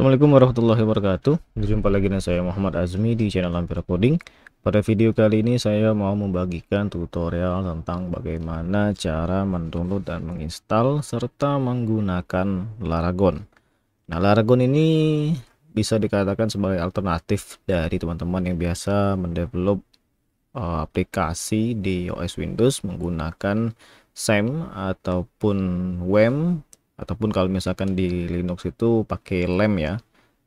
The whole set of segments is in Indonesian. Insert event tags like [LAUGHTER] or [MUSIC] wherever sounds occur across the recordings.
Assalamualaikum warahmatullahi wabarakatuh Berjumpa lagi dengan saya Muhammad Azmi di channel Lampir Coding Pada video kali ini saya mau membagikan tutorial tentang bagaimana cara mendownload dan menginstal serta menggunakan Laragon Nah Laragon ini bisa dikatakan sebagai alternatif dari teman-teman yang biasa mendevelop uh, aplikasi di OS Windows menggunakan SEM ataupun WEM ataupun kalau misalkan di Linux itu pakai lem ya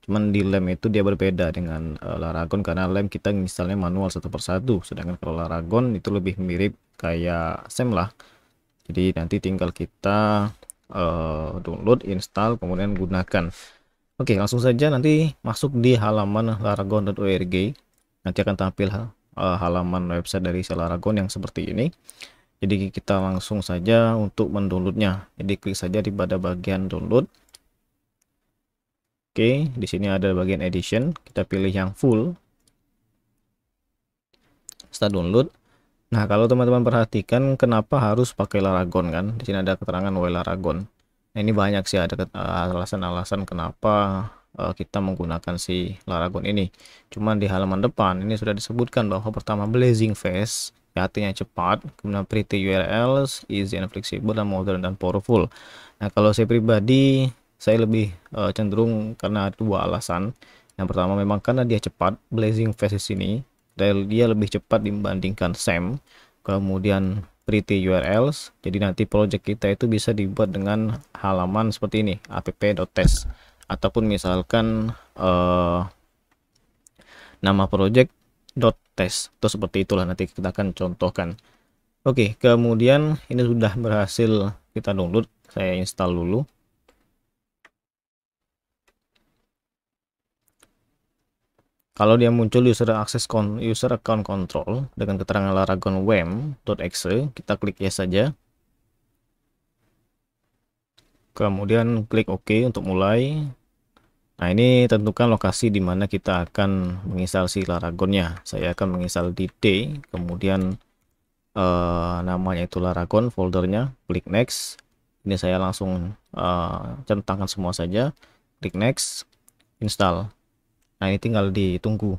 cuman di lem itu dia berbeda dengan uh, laragon karena lem kita misalnya manual satu persatu sedangkan kalau laragon itu lebih mirip kayak sem lah jadi nanti tinggal kita uh, download install kemudian gunakan oke langsung saja nanti masuk di halaman laragon.org nanti akan tampil uh, halaman website dari Laragon yang seperti ini jadi kita langsung saja untuk mendownloadnya jadi klik saja di pada bagian download oke di sini ada bagian edition kita pilih yang full start download nah kalau teman-teman perhatikan kenapa harus pakai laragon kan di sini ada keterangan oleh laragon nah, ini banyak sih ada eh, alasan-alasan kenapa eh, kita menggunakan si Laragon ini. Cuman di halaman depan ini sudah disebutkan bahwa pertama blazing Face kreatif yang cepat, kemudian pretty URLs, easy and flexible, dan modern dan powerful. Nah, kalau saya pribadi, saya lebih uh, cenderung karena dua alasan. Yang pertama memang karena dia cepat, blazing face ini, dan dia lebih cepat dibandingkan SAM. Kemudian pretty URLs, jadi nanti project kita itu bisa dibuat dengan halaman seperti ini, app.test ataupun misalkan uh, nama project tes atau seperti itulah nanti kita akan contohkan oke kemudian ini sudah berhasil kita download saya install dulu Kalau dia muncul user access con user account control dengan keterangan laragon wem.exe, kita klik yes saja. Kemudian klik OK untuk mulai. Nah ini tentukan lokasi di mana kita akan menginstal si Laragonnya. Saya akan menginstal di D, kemudian eh, namanya itu Laragon, foldernya, klik next. Ini saya langsung eh, centangkan semua saja, klik next, install. Nah ini tinggal ditunggu.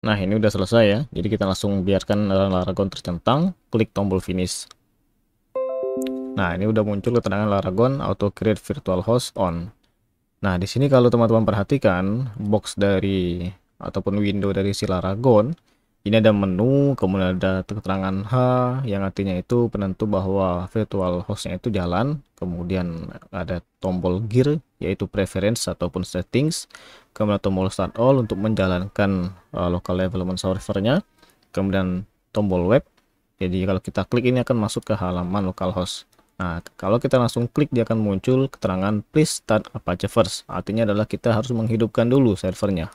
Nah, ini udah selesai ya. Jadi kita langsung biarkan Laragon tercentang, klik tombol finish. Nah, ini udah muncul keterangan Laragon auto create virtual host on. Nah, di sini kalau teman-teman perhatikan box dari ataupun window dari si Laragon, ini ada menu, kemudian ada keterangan H yang artinya itu penentu bahwa virtual hostnya itu jalan, kemudian ada tombol gear yaitu preference ataupun settings, kemudian tombol start all untuk menjalankan uh, local development servernya kemudian tombol web jadi kalau kita klik ini akan masuk ke halaman localhost nah kalau kita langsung klik dia akan muncul keterangan please start Apache first artinya adalah kita harus menghidupkan dulu servernya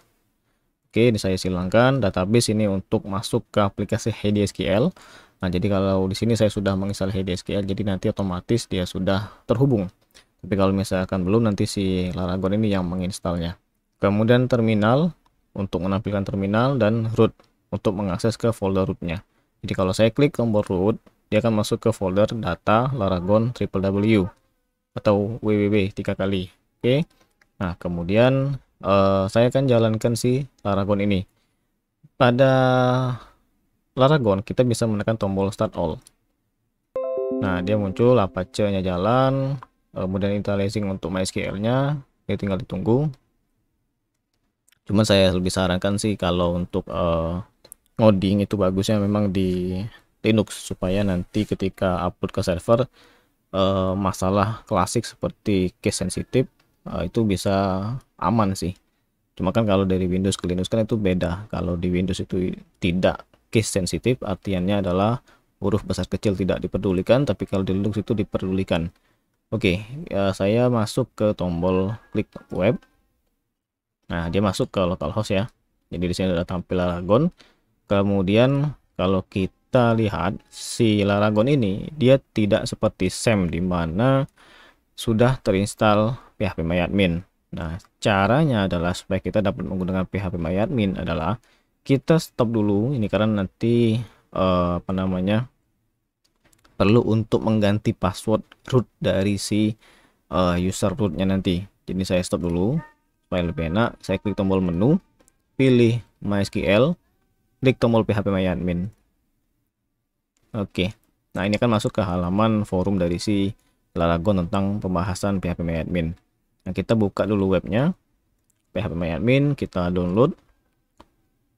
Oke, ini saya silangkan database ini untuk masuk ke aplikasi HDSQL. Nah, jadi kalau di sini saya sudah menginstal HDSQL, jadi nanti otomatis dia sudah terhubung. Tapi kalau misalkan belum, nanti si Laragon ini yang menginstalnya kemudian terminal untuk menampilkan terminal dan root untuk mengakses ke folder rootnya jadi kalau saya klik tombol root dia akan masuk ke folder data laragon www atau www tiga kali oke nah kemudian uh, saya akan jalankan si laragon ini pada laragon kita bisa menekan tombol start all nah dia muncul apache nya jalan kemudian initializing untuk mysql nya ini tinggal ditunggu Cuman saya lebih sarankan sih kalau untuk uh, ngoding itu bagusnya memang di Linux supaya nanti ketika upload ke server uh, masalah klasik seperti case sensitif uh, itu bisa aman sih. Cuma kan kalau dari Windows ke Linux kan itu beda. Kalau di Windows itu tidak case sensitif artiannya adalah huruf besar kecil tidak diperdulikan. tapi kalau di Linux itu diperdulikan. Oke, okay, ya saya masuk ke tombol klik web. Nah, dia masuk ke localhost ya. Jadi di sini ada tampil Laragon. Kemudian kalau kita lihat si Laragon ini dia tidak seperti SAM di mana sudah terinstal PHP MyAdmin. Nah, caranya adalah supaya kita dapat menggunakan PHP MyAdmin adalah kita stop dulu ini karena nanti eh, apa namanya perlu untuk mengganti password root dari si uh, user rootnya nanti. Jadi saya stop dulu supaya lebih enak saya klik tombol menu pilih MySQL klik tombol PHP myadmin oke nah ini akan masuk ke halaman forum dari si Laragon tentang pembahasan PHP myadmin nah kita buka dulu webnya PHP myadmin kita download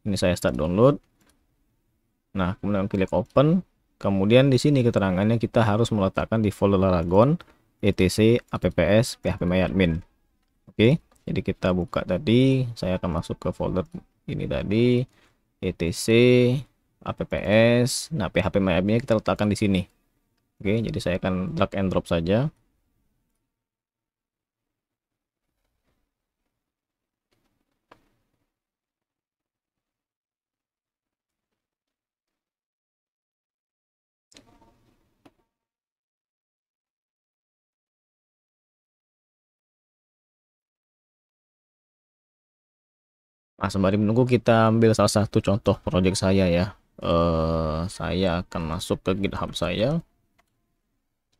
ini saya start download nah kemudian klik open kemudian di sini keterangannya kita harus meletakkan di folder Laragon etc apps phpMyAdmin oke jadi kita buka tadi saya akan masuk ke folder ini tadi etc apps nah php nya kita letakkan di sini oke jadi saya akan drag and drop saja Nah, sembari menunggu kita ambil salah satu contoh proyek saya ya. Uh, saya akan masuk ke GitHub saya.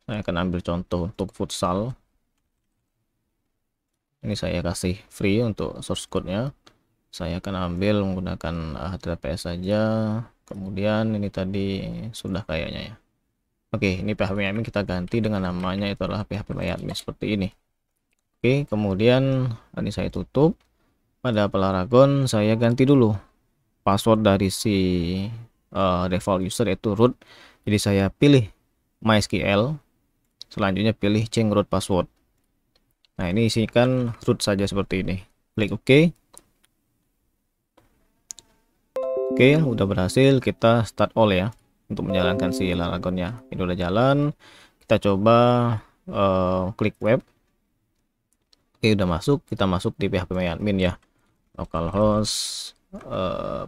Saya akan ambil contoh untuk futsal. Ini saya kasih free untuk source code-nya. Saya akan ambil menggunakan HTTPS saja. Kemudian ini tadi sudah kayaknya ya. Oke, ini phpmyadmin kita ganti dengan namanya itu adalah PHP admin seperti ini. Oke, kemudian ini saya tutup pada Pelaragon saya ganti dulu password dari si uh, default user yaitu root jadi saya pilih MySQL selanjutnya pilih change root password nah ini isikan root saja seperti ini klik OK Oke okay, udah berhasil kita start all ya untuk menjalankan si Laragonnya ini udah jalan kita coba uh, klik web Oke udah masuk kita masuk di PHP admin ya localhost uh, eh,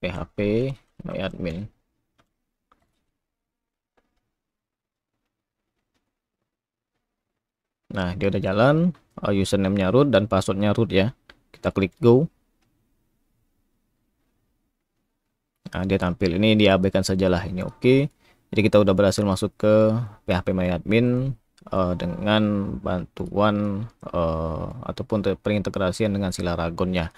php myadmin nah dia udah jalan uh, username-nya root dan password nya root ya kita klik go nah dia tampil ini diabaikan sajalah ini oke okay. jadi kita udah berhasil masuk ke php myadmin uh, dengan bantuan uh, ataupun perintegrasian dengan Silaragonnya.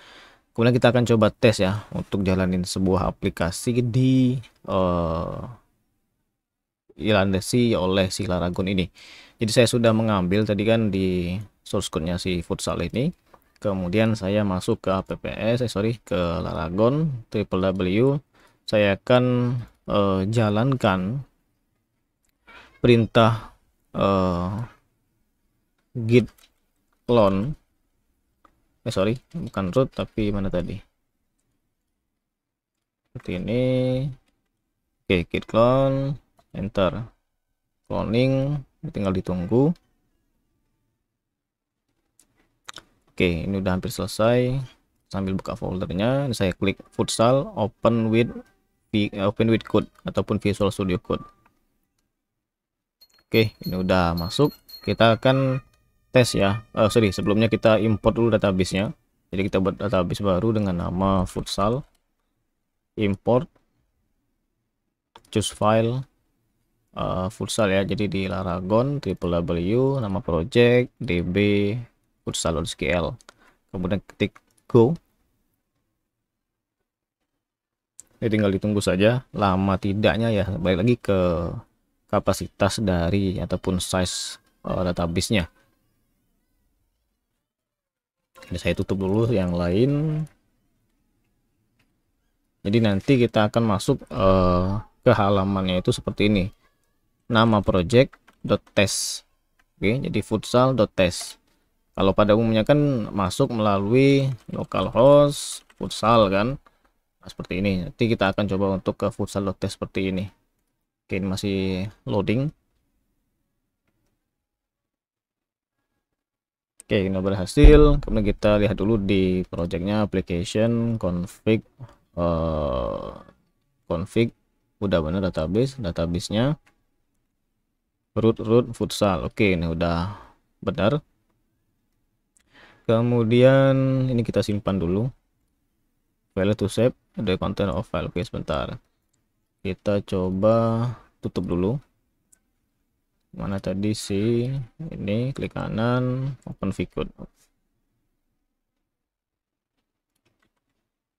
Kemudian kita akan coba tes ya untuk jalanin sebuah aplikasi di uh, eh, ilandesi oleh Silaragon ini. Jadi saya sudah mengambil tadi kan di source code-nya si futsal ini. Kemudian saya masuk ke apps, eh, sorry ke Laragon www. Saya akan uh, jalankan perintah uh, git clone eh sorry bukan root tapi mana tadi seperti ini oke okay, git clone enter cloning tinggal ditunggu oke okay, ini udah hampir selesai sambil buka foldernya ini saya klik futsal open with eh, open with code ataupun visual studio code Oke, ini udah masuk. Kita akan tes ya. Uh, sorry, sebelumnya kita import dulu database-nya. Jadi kita buat database baru dengan nama futsal. Import. Choose file. Uh, futsal ya. Jadi di Laragon, triple www, nama project, db, futsal sql. Kemudian ketik go. Ini tinggal ditunggu saja. Lama tidaknya ya. Balik lagi ke kapasitas dari ataupun size uh, database-nya. Jadi saya tutup dulu yang lain. Jadi nanti kita akan masuk uh, ke halamannya itu seperti ini. Nama project project.test. Oke, jadi futsal .test. Kalau pada umumnya kan masuk melalui localhost futsal kan. Nah, seperti ini. Nanti kita akan coba untuk ke futsal .test seperti ini. Oke, ini masih loading. Oke, ini berhasil. Kemudian kita lihat dulu di projectnya application config uh, config udah benar database database nya root root futsal. Oke, ini udah benar. Kemudian ini kita simpan dulu. File to save dari content of file. Oke, sebentar kita coba tutup dulu mana tadi si ini klik kanan open vcode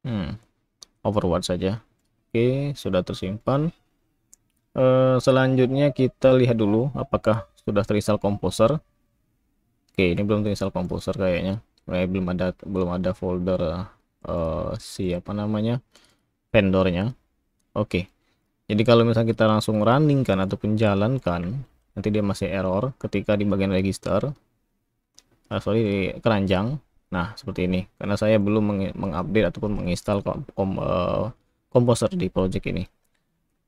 hmm, overwatch saja oke sudah tersimpan e, selanjutnya kita lihat dulu apakah sudah terinstall composer oke ini belum terinstall composer kayaknya Kayak belum ada belum ada folder uh, eh, siapa namanya vendornya oke jadi kalau misalnya kita langsung running kan ataupun jalankan, nanti dia masih error ketika di bagian register. Uh, sorry di keranjang. Nah, seperti ini. Karena saya belum mengupdate ataupun menginstal kom eh, komposer di project ini.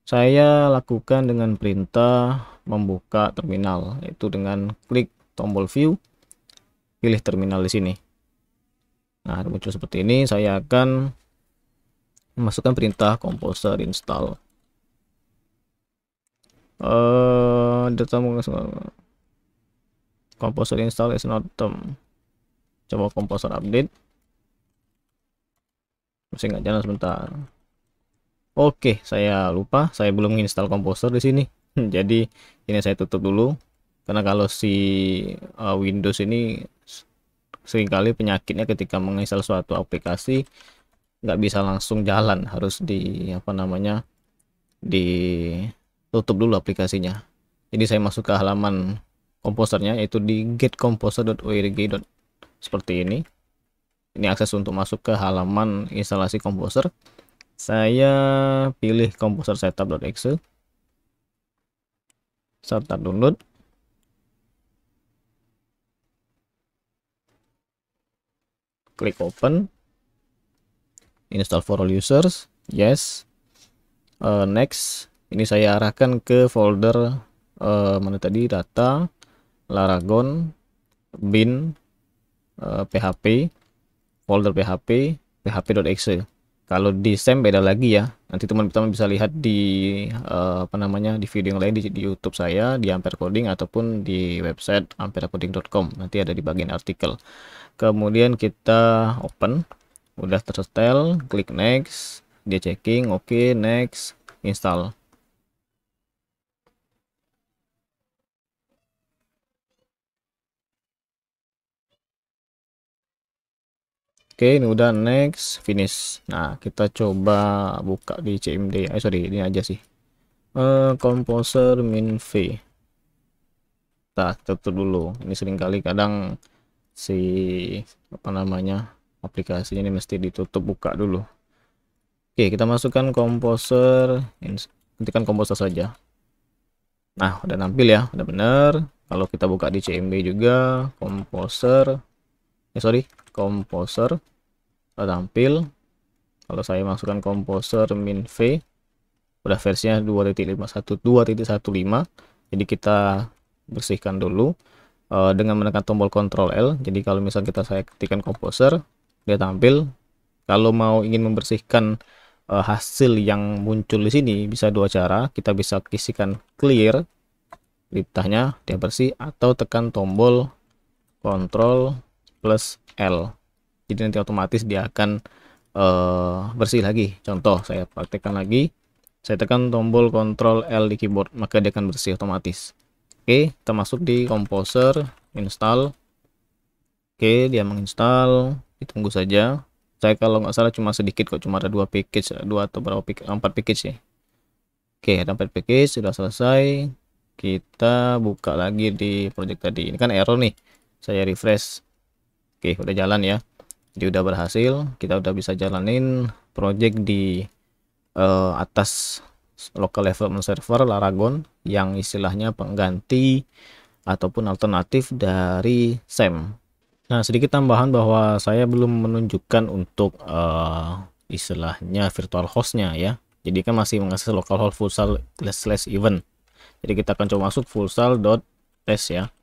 Saya lakukan dengan perintah membuka terminal, yaitu dengan klik tombol view, pilih terminal di sini. Nah, muncul seperti ini, saya akan memasukkan perintah komposer install. Eh, nggak semua composer install is not term. Coba composer update. Masih nggak jalan sebentar. Oke, saya lupa, saya belum install composer di sini. [LAUGHS] Jadi ini saya tutup dulu karena kalau si uh, Windows ini seringkali penyakitnya ketika menginstal suatu aplikasi nggak bisa langsung jalan harus di apa namanya di tutup dulu aplikasinya jadi saya masuk ke halaman komposernya yaitu di getcomposer.org. seperti ini ini akses untuk masuk ke halaman instalasi komposer saya pilih komposer setup.exe serta download klik open install for all users yes uh, next ini saya arahkan ke folder uh, mana tadi data laragon bin eh, php folder php php.exe kalau di SEM beda lagi ya nanti teman-teman bisa lihat di uh, apa namanya di video yang lain di, di YouTube saya di Ampere Coding ataupun di website amperecoding.com nanti ada di bagian artikel kemudian kita open udah tersetel klik next dia checking oke okay, next install Oke, ini udah next, finish. Nah, kita coba buka di CMD. Eh, sorry, ini aja sih. Uh, eh, composer min V. Nah, tutup dulu. Ini seringkali kadang si apa namanya aplikasinya ini mesti ditutup buka dulu. Oke, kita masukkan composer. Nantikan composer saja. Nah, udah nampil ya, udah bener. Kalau kita buka di CMD juga, composer. Eh, sorry, komposer tampil kalau saya masukkan komposer min v udah versinya 2.51 2.15 jadi kita bersihkan dulu e, dengan menekan tombol Ctrl L jadi kalau misal kita saya ketikkan komposer dia tampil kalau mau ingin membersihkan e, hasil yang muncul di sini bisa dua cara kita bisa kisikan clear lintahnya dia bersih atau tekan tombol Ctrl plus L. Jadi nanti otomatis dia akan uh, bersih lagi. Contoh saya praktekkan lagi. Saya tekan tombol Ctrl L di keyboard, maka dia akan bersih otomatis. Oke, kita masuk di Composer, install. Oke, dia menginstal. Ditunggu saja. Saya kalau nggak salah cuma sedikit kok, cuma ada dua package, dua atau berapa package, empat package ya. Oke, ada empat package sudah selesai. Kita buka lagi di project tadi. Ini kan error nih. Saya refresh. Oke, udah jalan ya. Jadi udah berhasil, kita udah bisa jalanin project di uh, atas local development server Laragon yang istilahnya pengganti ataupun alternatif dari sem Nah, sedikit tambahan bahwa saya belum menunjukkan untuk uh, istilahnya virtual hostnya ya. Jadi kan masih mengakses localhost fullsal slash event. Jadi kita akan coba masuk fullsal.test ya.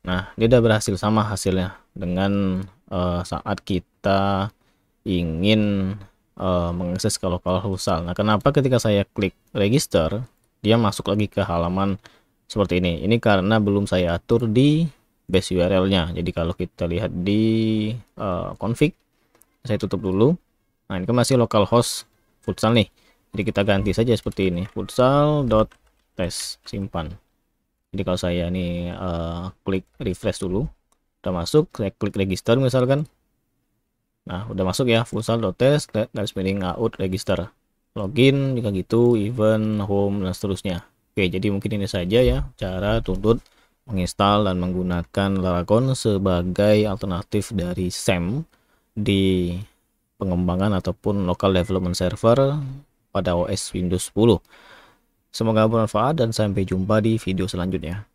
Nah, dia udah berhasil sama hasilnya dengan uh, saat kita ingin uh, mengakses kalau-kalau husal. Nah, kenapa ketika saya klik register, dia masuk lagi ke halaman seperti ini. Ini karena belum saya atur di base URL-nya. Jadi kalau kita lihat di uh, config, saya tutup dulu. Nah, ini kan masih host futsal nih. Jadi kita ganti saja seperti ini, futsal.test simpan jadi kalau saya ini uh, eh, klik refresh dulu udah masuk saya klik register misalkan nah udah masuk ya futsal.test garis miring out register login juga gitu event home dan seterusnya oke jadi mungkin ini saja ya cara tuntut menginstal dan menggunakan Laragon sebagai alternatif dari SEM di pengembangan ataupun local development server pada OS Windows 10 Semoga bermanfaat dan sampai jumpa di video selanjutnya.